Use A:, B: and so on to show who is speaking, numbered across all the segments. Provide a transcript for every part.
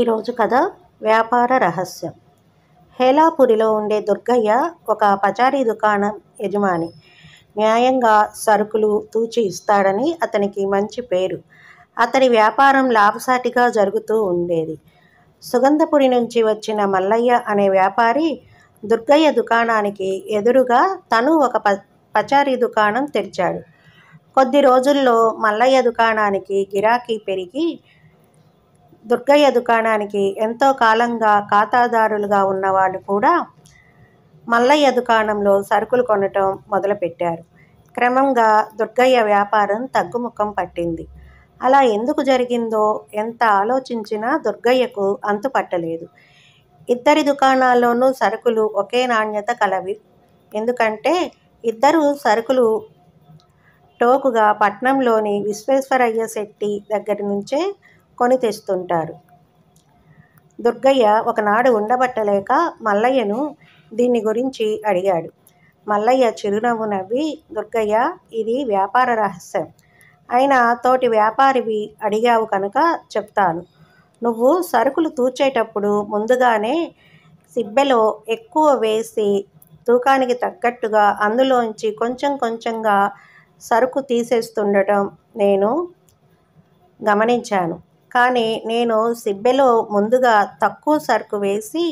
A: ఈరోజు కథ వ్యాపార రహస్యం హేలాపురిలో ఉండే దుర్గయ్య ఒక పచారీ దుకాణం యజమాని న్యాయంగా సరుకులు తూచి ఇస్తాడని అతనికి మంచి పేరు అతని వ్యాపారం లాభసాటిగా జరుగుతూ ఉండేది సుగంధపురి నుంచి వచ్చిన మల్లయ్య అనే వ్యాపారి దుర్గయ్య దుకాణానికి ఎదురుగా తను ఒక ప పచారీ దుకాణం తెరిచాడు కొద్ది రోజుల్లో మల్లయ్య దుకాణానికి గిరాకీ పెరిగి దుర్గయ్య దుకాణానికి ఎంతో కాలంగా ఖాతాదారులుగా ఉన్నవాళ్ళు కూడా మల్లయ్య దుకాణంలో సరుకులు కొనటం మొదలుపెట్టారు క్రమంగా దుర్గయ్య వ్యాపారం తగ్గుముఖం పట్టింది అలా ఎందుకు జరిగిందో ఎంత ఆలోచించినా దుర్గయ్యకు అంతు పట్టలేదు ఇద్దరి దుకాణాల్లోనూ సరుకులు ఒకే నాణ్యత కలవి ఎందుకంటే ఇద్దరు సరుకులు టోకుగా పట్నంలోని విశ్వేశ్వరయ్య శెట్టి దగ్గర నుంచే కొని తెస్తుంటారు దుర్గయ్య ఒకనాడు ఉండబట్టలేక మల్లయ్యను దీన్ని గురించి అడిగాడు మల్లయ్య చిరునవ్వు నవ్వి దుర్గయ్య ఇది వ్యాపార రహస్యం అయినా తోటి వ్యాపారివి అడిగావు కనుక చెప్తాను నువ్వు సరుకులు తూచేటప్పుడు ముందుగానే సిబ్బెలో ఎక్కువ వేసి తూకానికి తగ్గట్టుగా అందులోంచి కొంచెం కొంచెంగా సరుకు తీసేస్తుండటం నేను గమనించాను కానీ నేను సిబ్బెలో ముందుగా తక్కువ సరుకు వేసి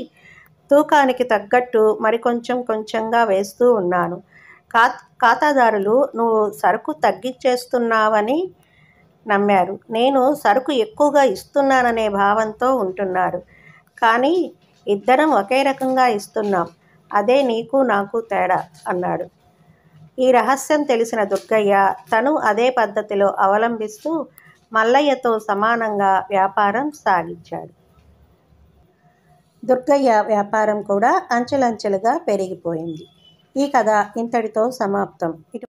A: తూకానికి తగ్గట్టు మరికొంచెం కొంచెంగా వేస్తూ ఉన్నాను కా ఖాతాదారులు నువ్వు సరుకు తగ్గించేస్తున్నావని నమ్మారు నేను సరుకు ఎక్కువగా ఇస్తున్నాననే భావంతో ఉంటున్నారు కానీ ఇద్దరం ఒకే రకంగా ఇస్తున్నాం అదే నీకు నాకు తేడా అన్నాడు ఈ రహస్యం తెలిసిన దుర్గయ్య తను అదే పద్ధతిలో అవలంబిస్తూ మల్లయ్యతో సమానంగా వ్యాపారం సాగించాడు దుర్గయ్య వ్యాపారం కూడా అంచెలంచెలుగా పెరిగిపోయింది ఈ కథ ఇంతటితో సమాప్తం